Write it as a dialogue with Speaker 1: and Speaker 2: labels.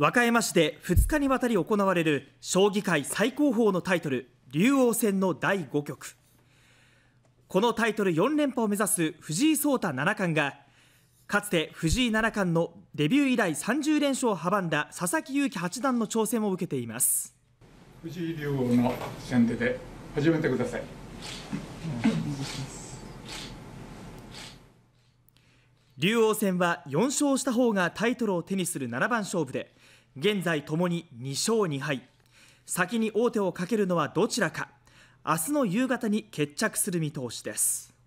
Speaker 1: 和歌山市で2日にわたり行われる将棋界最高峰のタイトル竜王戦の第5局このタイトル4連覇を目指す藤井聡太七冠がかつて藤井七冠のデビュー以来30連勝を阻んだ佐々木勇気八段の挑戦を受けています
Speaker 2: 藤井竜王の先手で始めてください
Speaker 1: 竜王戦は4勝した方がタイトルを手にする7番勝負で現在ともに2勝2敗先に王手をかけるのはどちらか明日の夕方に決着する見通しです